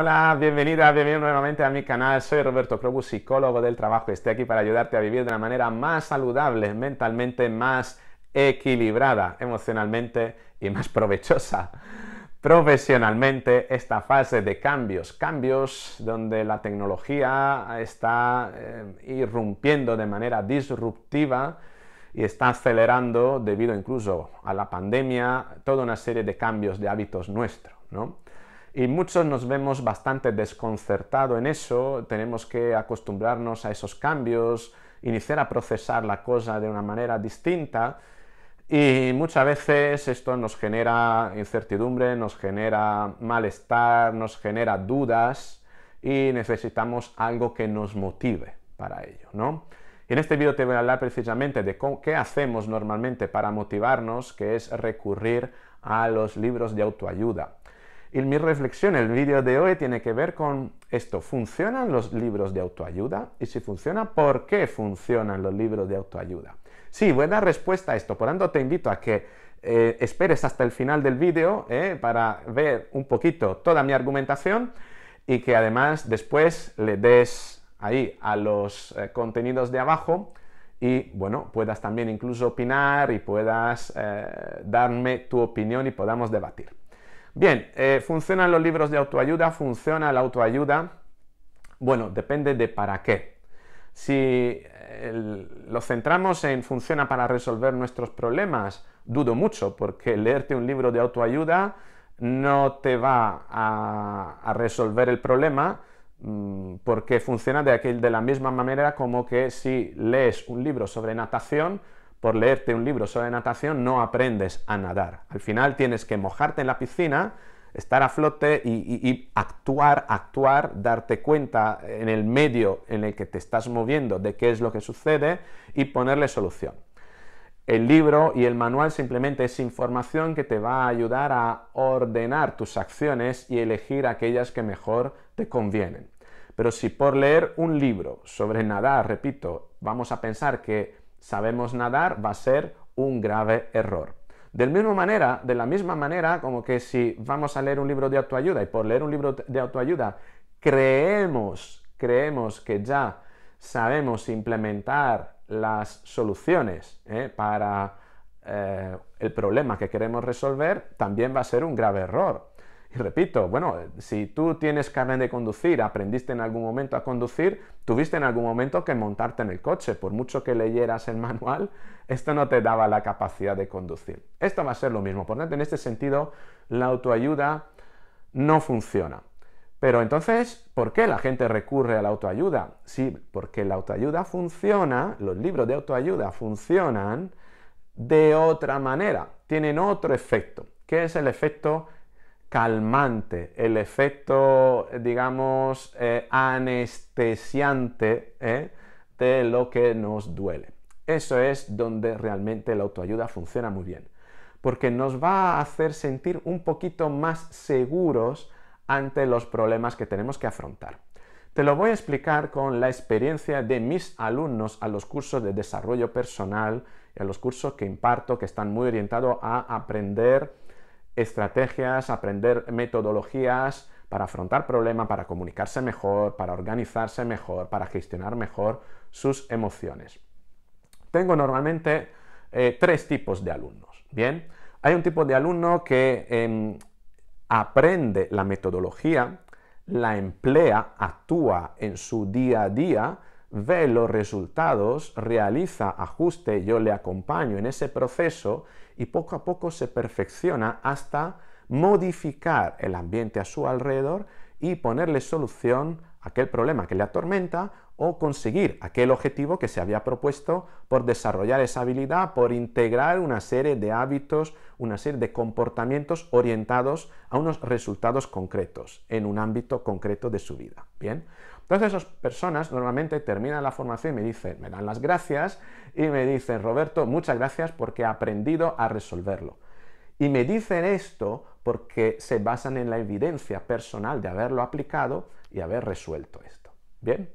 Hola, bienvenida, bienvenido nuevamente a mi canal. Soy Roberto Crobus, psicólogo del trabajo. Estoy aquí para ayudarte a vivir de una manera más saludable, mentalmente más equilibrada, emocionalmente y más provechosa profesionalmente esta fase de cambios, cambios donde la tecnología está eh, irrumpiendo de manera disruptiva y está acelerando, debido incluso a la pandemia, toda una serie de cambios de hábitos nuestros, ¿no? Y muchos nos vemos bastante desconcertados en eso, tenemos que acostumbrarnos a esos cambios, iniciar a procesar la cosa de una manera distinta y muchas veces esto nos genera incertidumbre, nos genera malestar, nos genera dudas y necesitamos algo que nos motive para ello, ¿no? en este vídeo te voy a hablar precisamente de qué hacemos normalmente para motivarnos, que es recurrir a los libros de autoayuda. Y mi reflexión, el vídeo de hoy tiene que ver con esto. ¿Funcionan los libros de autoayuda? Y si funciona, ¿por qué funcionan los libros de autoayuda? Sí, voy a dar respuesta a esto. Por tanto, te invito a que eh, esperes hasta el final del vídeo eh, para ver un poquito toda mi argumentación y que además después le des ahí a los eh, contenidos de abajo y bueno, puedas también incluso opinar y puedas darme tu opinión y podamos debatir. Bien, eh, ¿funcionan los libros de autoayuda? ¿Funciona la autoayuda? Bueno, depende de para qué. Si eh, lo centramos en funciona para resolver nuestros problemas, dudo mucho, porque leerte un libro de autoayuda no te va a, resolver el problema, mm, porque funciona de, de la misma manera como que si lees un libro sobre natación, por leerte un libro sobre natación no aprendes a nadar. Al final tienes que mojarte en la piscina, estar a flote y, actuar, actuar, darte cuenta en el medio en el que te estás moviendo de qué es lo que sucede y ponerle solución. El libro y el manual simplemente es información que te va a ayudar a ordenar tus acciones y elegir aquellas que mejor te convienen. Pero si por leer un libro sobre nadar, repito, vamos a pensar que sabemos nadar va a ser un grave error. manera, de la misma manera como que si vamos a leer un libro de autoayuda y por leer un libro de autoayuda creemos, creemos que ya sabemos implementar las soluciones ¿eh? para eh, el problema que queremos resolver, también va a ser un grave error. Y repito, bueno, si tú tienes carne de conducir, aprendiste en algún momento a conducir, tuviste en algún momento que montarte en el coche. Por mucho que leyeras el manual, esto no te daba la capacidad de conducir. Esto va a ser lo mismo. Por tanto, en este sentido, la autoayuda no funciona. Pero entonces, ¿por qué la gente recurre a la autoayuda? Sí, porque la autoayuda funciona, los libros de autoayuda funcionan de otra manera, tienen otro efecto, que es el efecto calmante, el efecto, digamos, eh, anestesiante eh, de lo que nos duele. Eso es donde realmente la autoayuda funciona muy bien, porque nos va a hacer sentir un poquito más seguros ante los problemas que tenemos que afrontar. Te lo voy a explicar con la experiencia de mis alumnos a los cursos de desarrollo personal y a los cursos que imparto que están muy orientados a aprender estrategias, aprender metodologías para afrontar problemas, para comunicarse mejor, para organizarse mejor, para gestionar mejor sus emociones. Tengo normalmente eh, tres tipos de alumnos. Bien, hay un tipo de alumno que em, aprende la metodología, la emplea, actúa en su día a día, ve los resultados, realiza ajuste, yo le acompaño en ese proceso y poco a poco se perfecciona hasta modificar el ambiente a su alrededor y ponerle solución a aquel problema que le atormenta o conseguir aquel objetivo que se había propuesto por desarrollar esa habilidad, por integrar una serie de hábitos, una serie de comportamientos orientados a unos resultados concretos en un ámbito concreto de su vida. Bien, entonces esas personas normalmente terminan la formación y me dicen, me dan las gracias y me dicen, Roberto, muchas gracias porque he aprendido a resolverlo. Y me dicen esto porque se basan en la evidencia personal de haberlo aplicado y haber resuelto esto. Bien,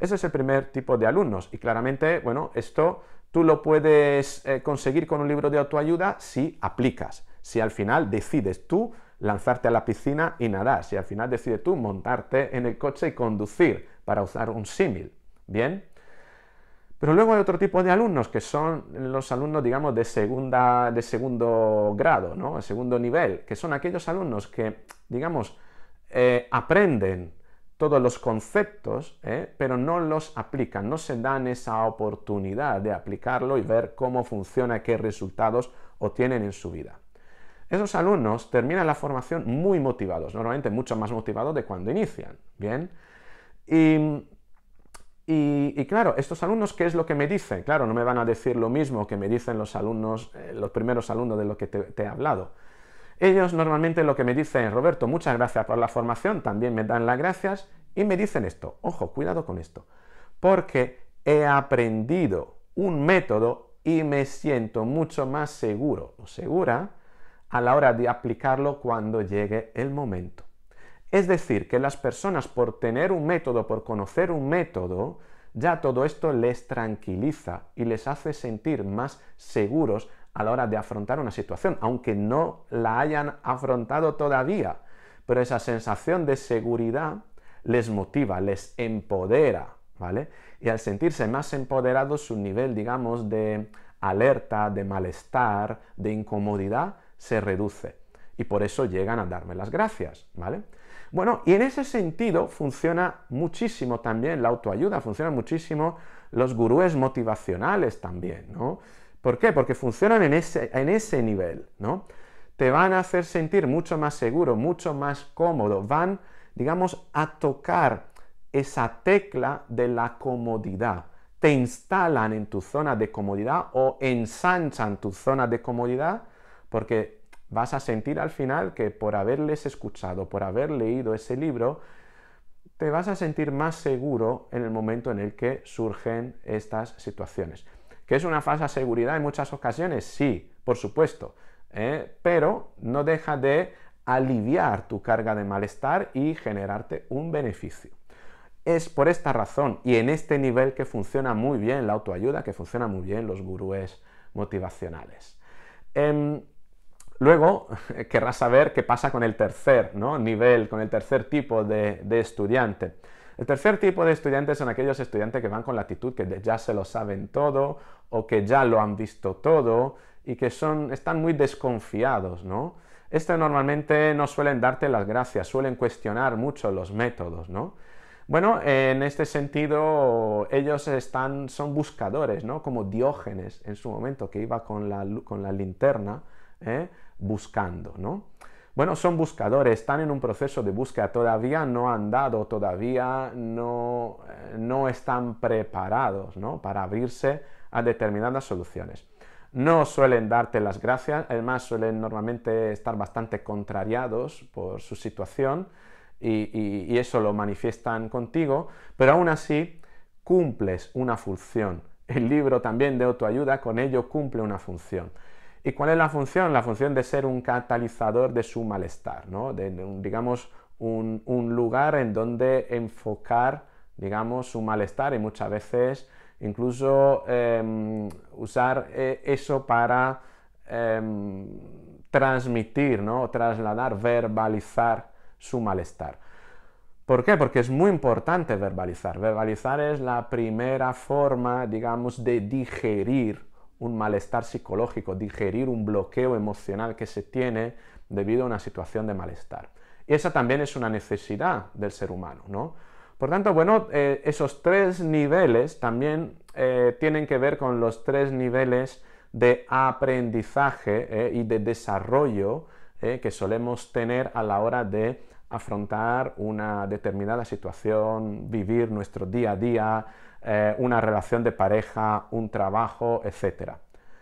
ese es el primer tipo de alumnos y claramente, bueno, esto tú lo puedes eh, conseguir con un libro de autoayuda si aplicas, si al final decides tú lanzarte a la piscina y nadar. Si al final decides tú montarte en el coche y conducir, para usar un símil. Bien. Pero luego hay otro tipo de alumnos que son los alumnos, digamos, de, segundo grado, ¿no? segundo nivel, que son aquellos alumnos que, digamos, eh, aprenden todos los conceptos, ¿eh? pero no los aplican, no se dan esa oportunidad de aplicarlo y ver cómo funciona, qué resultados obtienen en su vida. Esos alumnos terminan la formación muy motivados, normalmente mucho más motivados de cuando inician, ¿bien? Y, claro, estos alumnos, ¿qué es lo que me dicen? Claro, no me van a decir lo mismo que me dicen los alumnos, eh, los primeros alumnos de los que te, he hablado. Ellos normalmente lo que me dicen, Roberto, muchas gracias por la formación, también me dan las gracias, y me dicen esto, ojo, cuidado con esto, porque he aprendido un método y me siento mucho más seguro o segura a la hora de aplicarlo cuando llegue el momento. Es decir, que las personas por tener un método, por conocer un método, ya todo esto les tranquiliza y les hace sentir más seguros a la hora de afrontar una situación, aunque no la hayan afrontado todavía. Pero esa sensación de seguridad les motiva, les empodera, ¿vale? Y al sentirse más empoderados, su nivel, digamos, de alerta, de malestar, de incomodidad, se reduce y por eso llegan a darme las gracias, ¿vale? Bueno, y en ese sentido funciona muchísimo también la autoayuda, funcionan muchísimo los gurúes motivacionales también, ¿no? ¿Por qué? Porque funcionan en ese, en ese nivel, ¿no? Te van a hacer sentir mucho más seguro, mucho más cómodo, van, digamos, a tocar esa tecla de la comodidad. Te instalan en tu zona de comodidad o ensanchan tu zona de comodidad porque vas a sentir al final que por haberles escuchado, por haber leído ese libro, te vas a sentir más seguro en el momento en el que surgen estas situaciones. ¿Que es una falsa seguridad en muchas ocasiones? Sí, por supuesto, ¿eh? pero no deja de aliviar tu carga de malestar y generarte un beneficio. Es por esta razón y en este nivel que funciona muy bien la autoayuda, que funciona muy bien los gurúes motivacionales. Em, Luego, querrás saber qué pasa con el tercer nivel, con el tercer tipo de, estudiante. El tercer tipo de estudiantes son aquellos estudiantes que van con la actitud que ya se lo saben todo o que ya lo han visto todo y que están muy desconfiados, ¿no? Estos normalmente no suelen darte las gracias, suelen cuestionar mucho los métodos, Bueno, en este sentido, ellos son buscadores, ¿no? Como Diógenes en su momento, que iba con la, con la linterna, ¿eh? buscando, ¿no? Bueno, son buscadores, están en un proceso de búsqueda, todavía no han dado, todavía no, eh, no están preparados ¿no? para abrirse a determinadas soluciones. No suelen darte las gracias, además suelen normalmente estar bastante contrariados por su situación y, y eso lo manifiestan contigo, pero aún así cumples una función. El libro también de autoayuda con ello cumple una función. ¿Y cuál es la función? La función de ser un catalizador de su malestar, ¿no? De, digamos, un, lugar en donde enfocar, digamos, su malestar y muchas veces incluso em, usar eh, eso para em, transmitir, ¿no? Trasladar, verbalizar su malestar. ¿Por qué? Porque es muy importante verbalizar. Verbalizar es la primera forma, digamos, de digerir un malestar psicológico, digerir un bloqueo emocional que se tiene debido a una situación de malestar. Y esa también es una necesidad del ser humano, ¿no? Por tanto, bueno, eh, esos tres niveles también eh, tienen que ver con los tres niveles de aprendizaje eh, y de desarrollo que solemos tener a la hora de afrontar una determinada situación, vivir nuestro día a día, eh, una relación de pareja, un trabajo, etc.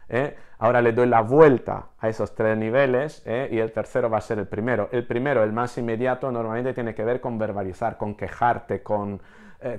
¿eh? Ahora le doy la vuelta a esos tres niveles ¿eh? y el tercero va a ser el primero. El primero, el más inmediato, normalmente tiene que ver con verbalizar, con quejarte, con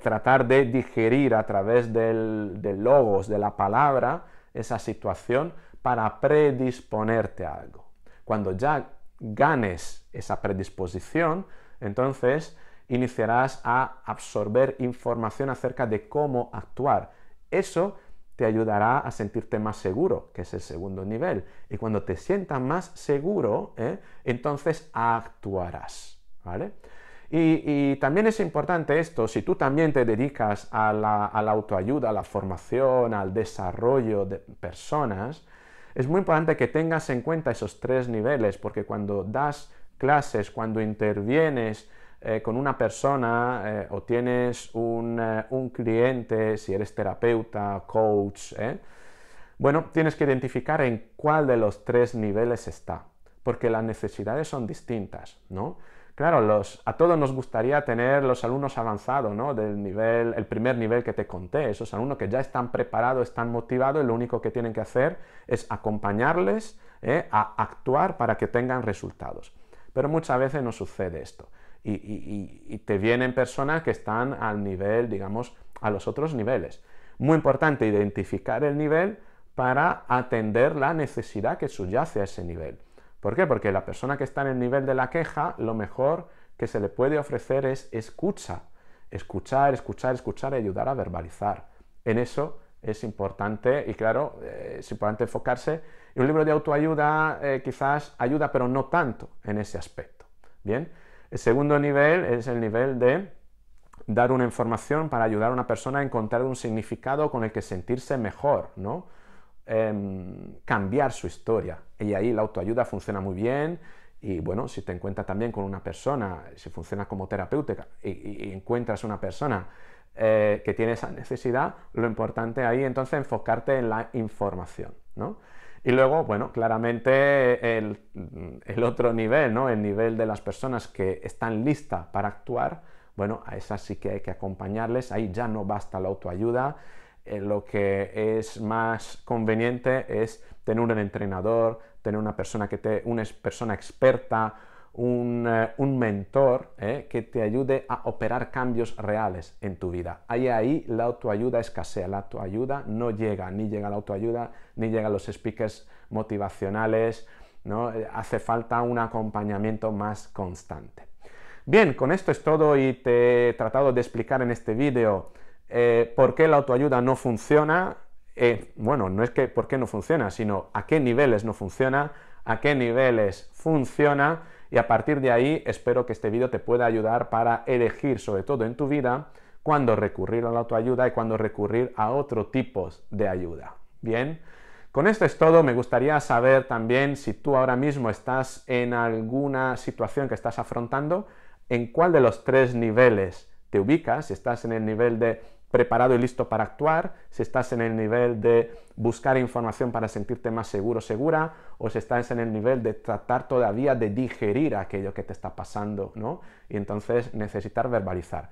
tratar de digerir a través del, del logos, de la palabra, esa situación para predisponerte a algo. Cuando ya ganes esa predisposición, entonces iniciarás a absorber información acerca de cómo actuar. Eso te ayudará a sentirte más seguro, que es el segundo nivel. Y cuando te sientas más seguro, ¿eh? entonces actuarás. ¿vale? Y, también es importante esto, si tú también te dedicas a la autoayuda, a la formación, al desarrollo de personas, es muy importante que tengas en cuenta esos tres niveles, porque cuando das clases, cuando intervienes eh, con una persona eh, o tienes un, eh, un, cliente, si eres terapeuta, coach, bueno, tienes que identificar en cuál de los tres niveles está, porque las necesidades son distintas, ¿no? Claro, a todos nos gustaría tener los alumnos avanzados, ¿no? Del nivel, el primer nivel que te conté, esos alumnos que ya están preparados, están motivados y lo único que tienen que hacer es acompañarles ¿eh? a actuar para que tengan resultados. Pero muchas veces no sucede esto. Y, y te vienen personas que están al nivel, digamos, a los otros niveles. Muy importante identificar el nivel para atender la necesidad que subyace a ese nivel. ¿Por qué? Porque la persona que está en el nivel de la queja, lo mejor que se le puede ofrecer es escucha. Escuchar, escuchar, escuchar y ayudar a verbalizar. En eso es importante, y claro, eh, es importante enfocarse. un libro de autoayuda eh, quizás ayuda, pero no tanto en ese aspecto. Bien, el segundo nivel es el nivel de dar una información para ayudar a una persona a encontrar un significado con el que sentirse mejor, ¿no? Em, cambiar su historia. Y ahí la autoayuda funciona muy bien. Y bueno, si te encuentras también con una persona, si funciona como terapéutica y, encuentras una persona eh, que tiene esa necesidad, lo importante ahí entonces enfocarte en la información, ¿no? Y luego, bueno, claramente el, el, otro nivel, ¿no? El nivel de las personas que están listas para actuar, bueno, a esas sí que hay que acompañarles, ahí ya no basta la autoayuda, eh, lo que es más conveniente es tener un entrenador, tener una persona que te, una persona experta, un, eh, mentor eh, que te ayude a operar cambios reales en tu vida. Ahí ahí la autoayuda escasea, la autoayuda no llega, ni llega la autoayuda, ni llegan los speakers motivacionales, ¿no? hace falta un acompañamiento más constante. Bien, con esto es todo y te he tratado de explicar en este vídeo eh, por qué la autoayuda no funciona, eh, bueno, no es que por qué no funciona, sino a qué niveles no funciona, a qué niveles funciona, y a partir de ahí espero que este vídeo te pueda ayudar para elegir, sobre todo en tu vida, cuándo recurrir a la autoayuda y cuándo recurrir a otro tipo de ayuda. Bien, con esto es todo. Me gustaría saber también si tú ahora mismo estás en alguna situación que estás afrontando, en cuál de los tres niveles te ubicas, si estás en el nivel de preparado y listo para actuar, si estás en el nivel de buscar información para sentirte más seguro, segura, o si estás en el nivel de tratar todavía de digerir aquello que te está pasando, ¿no? Y entonces necesitar verbalizar.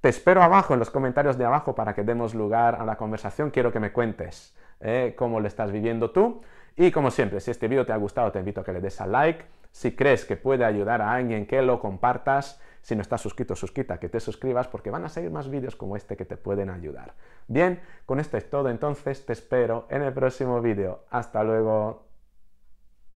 Te espero abajo, en los comentarios de abajo, para que demos lugar a la conversación. Quiero que me cuentes eh, cómo lo estás viviendo tú. Y como siempre, si este vídeo te ha gustado, te invito a que le des a like. Si crees que puede ayudar a alguien, que lo compartas si no estás suscrito, suscrita, que te suscribas porque van a seguir más vídeos como este que te pueden ayudar. Bien, con esto es todo entonces, te espero en el próximo vídeo. Hasta luego.